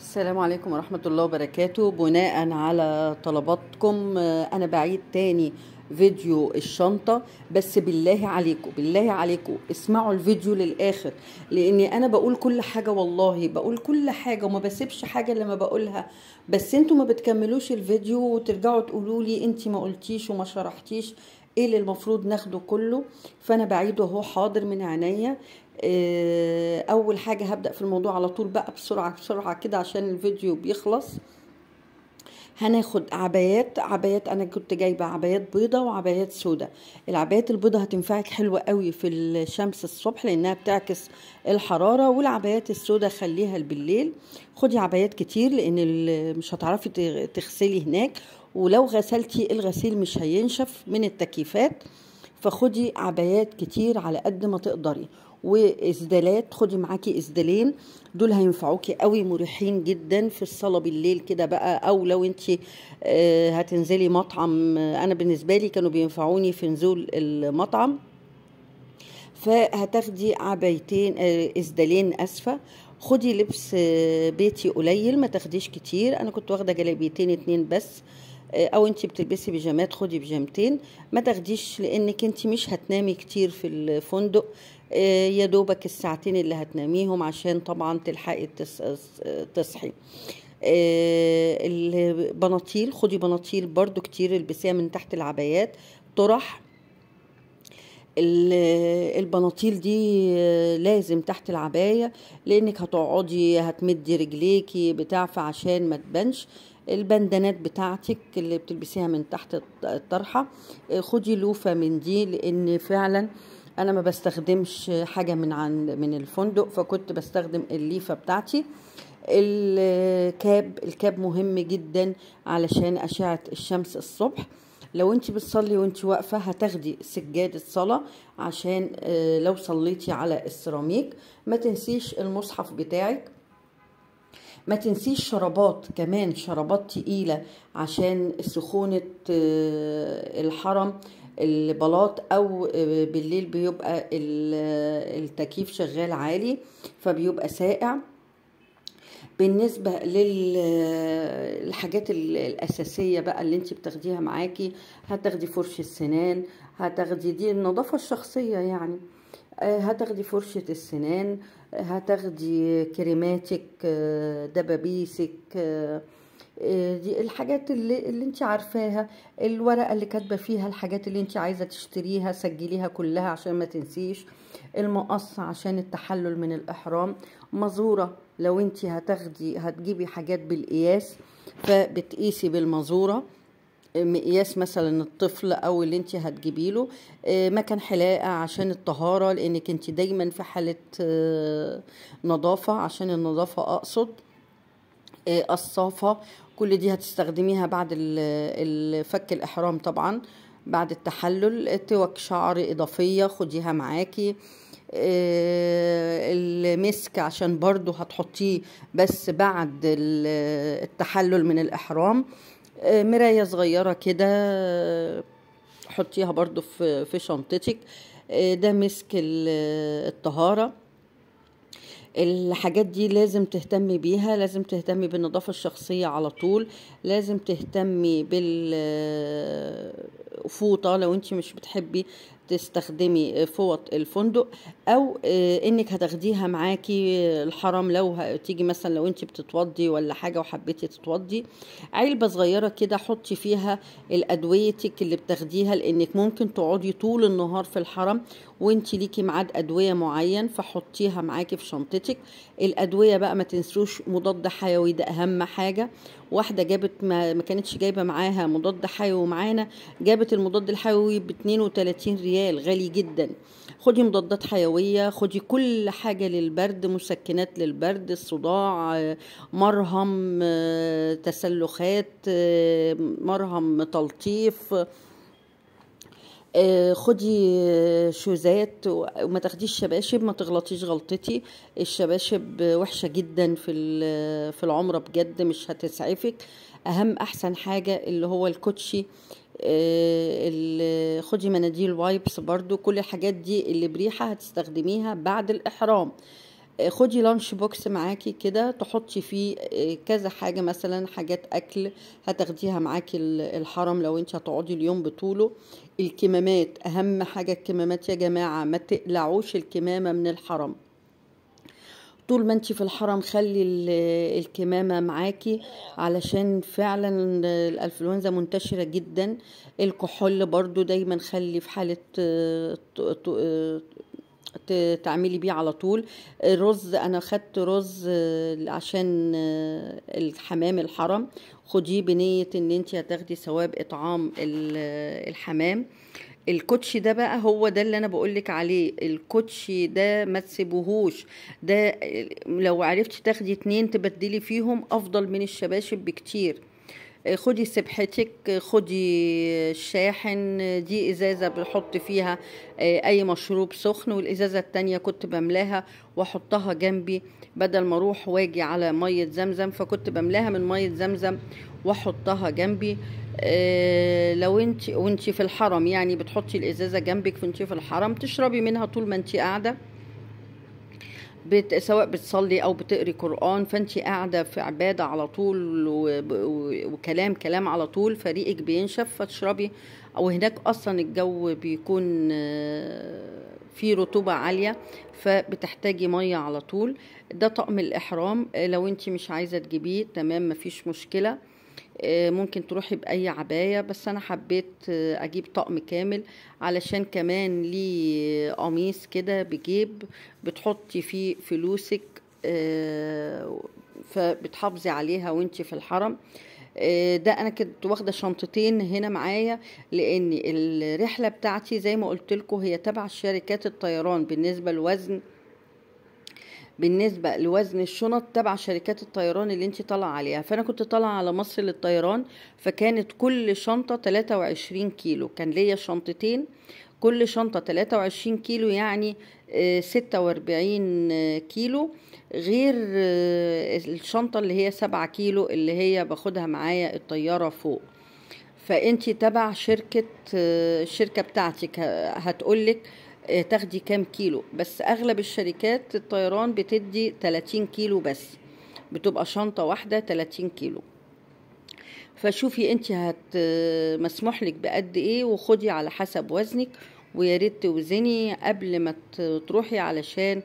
السلام عليكم ورحمة الله وبركاته بناء على طلباتكم آه، أنا بعيد تاني فيديو الشنطة بس بالله عليكم بالله عليكم اسمعوا الفيديو للآخر لأني أنا بقول كل حاجة والله بقول كل حاجة وما بسيبش حاجة لما بقولها بس انتوا ما بتكملوش الفيديو وترجعوا تقولوا لي انت ما قلتيش وما شرحتيش ايه اللي المفروض ناخده كله فانا بعيده اهو حاضر من عينيا آه، اول حاجه هبدا في الموضوع على طول بقى بسرعه بسرعه كده عشان الفيديو بيخلص هناخد عبايات عبايات انا كنت جايبه عبايات بيضه وعبايات سودا العبايات البيضه هتنفعك حلوه قوي في الشمس الصبح لانها بتعكس الحراره والعبايات السودا خليها بالليل خدي عبايات كتير لان مش هتعرفي تغسلي هناك ولو غسلتي الغسيل مش هينشف من التكييفات فخدي عبايات كتير على قد ما تقدري واسدالات خدي معاكي اسدالين دول هينفعوكي قوي مريحين جدا في الصلاه بالليل كده بقى او لو انت آه، هتنزلي مطعم آه، انا بالنسبه لي كانوا بينفعوني في نزول المطعم فهتاخدي عبايتين اسدالين آه، اسفه خدي لبس بيتي قليل ما تاخديش كتير انا كنت واخده جلابيتين اتنين بس او انت بتلبسي بيجامات خدي بيجامتين ما تاخديش لانك انت مش هتنامي كتير في الفندق آه، يا دوبك الساعتين اللي هتناميهم عشان طبعا تلحقي تصحي آه، البناطيل خدي بناطيل برضو كتير البسيها من تحت العبايات طرح البناطيل دي لازم تحت العباية لانك هتقعدي هتمدي رجليكي بتاع فعشان ما تبنش البندانات بتاعتك اللي بتلبسيها من تحت الطرحة آه، خدي لوفة من دي لان فعلا انا ما بستخدمش حاجه من عن من الفندق فكنت بستخدم الليفه بتاعتي الكاب الكاب مهم جدا علشان اشعه الشمس الصبح لو انت بتصلي وانت واقفه هتاخدي سجاده صلاه عشان آه، لو صليتي على السيراميك ما تنسيش المصحف بتاعك ما تنسيش شرابات كمان شرابات تقيله عشان سخونه آه، الحرم البلاط او بالليل بيبقى التكييف شغال عالي فبيبقى ساقع بالنسبة للحاجات الأساسية بقى اللي انت بتاخديها معاكي هتاخدي فرشة سنان هتاخدي دي النظافة الشخصية يعني آه، هتاخدي فرشة السنان هتاخدي كريماتك آه، دبابيسك آه، دي الحاجات اللي, اللي انت عارفاها الورقه اللي كاتبه فيها الحاجات اللي انت عايزه تشتريها سجليها كلها عشان ما تنسيش المقص عشان التحلل من الاحرام مزوره لو انت هتاخدي هتجيبي حاجات بالقياس فبتقيسي بالمزوره مقياس مثلا الطفل او اللي انت هتجيبي له آه، مكان حلاقه عشان الطهاره لانك انت دايما في حاله آه، نظافه عشان النظافه اقصد الصافه كل دي هتستخدميها بعد الفك الاحرام طبعا بعد التحلل توك شعر اضافيه خديها معاكي آه، المسك عشان برضو هتحطيه بس بعد التحلل من الاحرام آه، مرايه صغيره كده حطيها برضو في شنطتك آه، ده مسك الطهاره الحاجات دي لازم تهتمي بيها لازم تهتمي بالنظافة الشخصية على طول لازم تهتمي بالفوطة آه، لو انت مش بتحبي تستخدمي فوط الفندق او آه، انك هتاخديها معاكي الحرام لو تيجي مثلا لو انت بتتوضي ولا حاجه وحبيتي تتوضي علبه صغيره كده حطي فيها الادويتك اللي بتاخديها لانك ممكن تقعدي طول النهار في الحرم وانت ليكي ميعاد ادويه معين فحطيها معاكي في شنطتك الادويه بقى ما تنسوش مضاد حيوي ده اهم حاجه واحده جابت ما, ما كانتش جايبه معاها مضاد حيوي معانا جابت المضاد الحيوي ب 32 ريال ريال غالي جدا خدي مضادات حيوية خدي كل حاجة للبرد مسكنات للبرد الصداع مرهم تسلخات مرهم تلطيف خدي شوزات وما تاخديش شباشب ما تغلطيش غلطتي الشباشب وحشه جدا في في العمره بجد مش هتسعفك اهم احسن حاجه اللي هو الكوتشي آه، خدي مناديل وايبس برضو كل الحاجات دي اللي بريحة هتستخدميها بعد الإحرام آه، خدي لانش بوكس معاكي كده تحطي فيه آه، كذا حاجة مثلا حاجات أكل هتاخديها معاكي الحرم لو انت هتقعدي اليوم بطوله الكمامات أهم حاجة الكمامات يا جماعة ما تقلعوش الكمامة من الحرم طول ما انت في الحرم خلي الكمامه معاكي علشان فعلا الانفلونزا منتشره جدا الكحول برضو دايما خلي في حاله تعملي بيه على طول الرز انا خدت رز عشان الحمام الحرم خديه بنيه ان انت هتاخدي ثواب اطعام الحمام الكوتشي ده بقى هو ده اللي انا بقولك عليه الكوتشي ده ما تسيبوهوش ده لو عرفتي تاخدي اتنين تبدلي فيهم افضل من الشباشب بكتير خدي سبحتك خدي الشاحن دي ازازه بحط فيها آه، اي مشروب سخن والازازه التانية كنت بملاها واحطها جنبي بدل ما اروح واجي على ميه زمزم فكنت بملاها من ميه زمزم واحطها جنبي آه، لو انت وانت في الحرم يعني بتحطي الازازه جنبك وانت في الحرم تشربي منها طول ما انت قاعده بت... سواء بتصلي او بتقري قران فانت قاعده في عباده على طول و... و... وكلام كلام على طول فريقك بينشف فتشربي او هناك اصلا الجو بيكون آه، في رطوبه عاليه فبتحتاجي ميه على طول ده طقم الاحرام لو انت مش عايزه تجيبيه تمام مفيش مشكله آه، ممكن تروحي بأي عباية بس أنا حبيت آه، أجيب طقم كامل علشان كمان ليه قميص كده بجيب بتحطي فيه فلوسك آه، فبتحافظي عليها وانت في الحرم ده انا كنت واخده شنطتين هنا معايا لان الرحله بتاعتي زي ما قلت هي تبع شركات الطيران بالنسبه لوزن بالنسبة لوزن الشنط تبع شركات الطيران اللي انت طالعة عليها فأنا كنت طالعة على مصر للطيران فكانت كل شنطة 23 كيلو كان ليا شنطتين كل شنطة 23 كيلو يعني 46 آه، آه، كيلو غير آه، الشنطة اللي هي 7 كيلو اللي هي باخدها معايا الطيارة فوق فانت تبع شركة الشركة بتاعتك هتقولك تاخدي كام كيلو بس اغلب الشركات الطيران بتدي 30 كيلو بس بتبقى شنطة واحدة 30 كيلو فشوفي انت هت مسموح لك بقد ايه وخدي على حسب وزنك وياريت توزني قبل ما تروحي علشان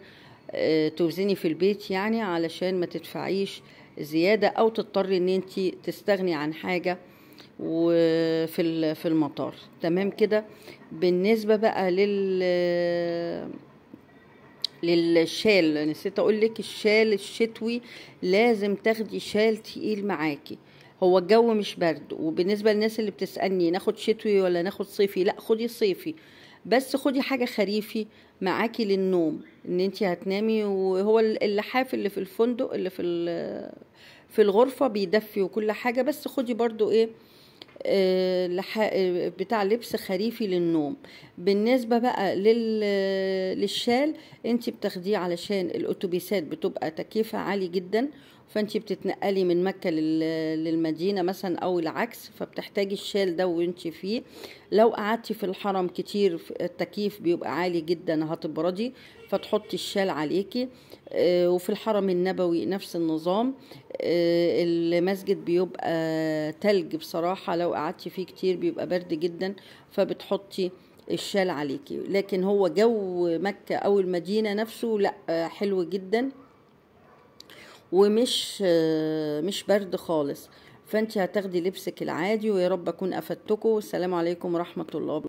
آه، توزني في البيت يعني علشان ما تدفعيش زيادة او تضطري ان انت تستغني عن حاجة وفي في المطار تمام كده بالنسبه بقى لل للشال نسيت اقول لك الشال الشتوي لازم تاخدي شال تقيل معاكي هو الجو مش برد وبالنسبه للناس اللي بتسالني ناخد شتوي ولا ناخد صيفي لا خدي صيفي بس خدي حاجه خريفي معاكي للنوم ان انت هتنامي وهو اللحاف اللي في الفندق اللي في في الغرفة بيدفي وكل حاجة بس خدي برضو ايه آه, آه، بتاع لبس خريفي للنوم بالنسبة بقى لل... للشال انت بتاخديه علشان الاتوبيسات بتبقى تكيفة عالي جدا فانت بتتنقلي من مكة للمدينة مثلا او العكس فبتحتاجي الشال ده وانت فيه لو قعدتي في الحرم كتير التكييف بيبقى عالي جدا هتبردي فتحطي الشال عليكي آه، وفي الحرم النبوي نفس النظام آه، المسجد بيبقى تلج بصراحة لو قعدتي فيه كتير بيبقى برد جدا فبتحطي الشال عليكي لكن هو جو مكة أو المدينة نفسه لا حلو جدا ومش مش برد خالص فانت هتاخدي لبسك العادي ويا رب اكون افدتكم والسلام عليكم ورحمه الله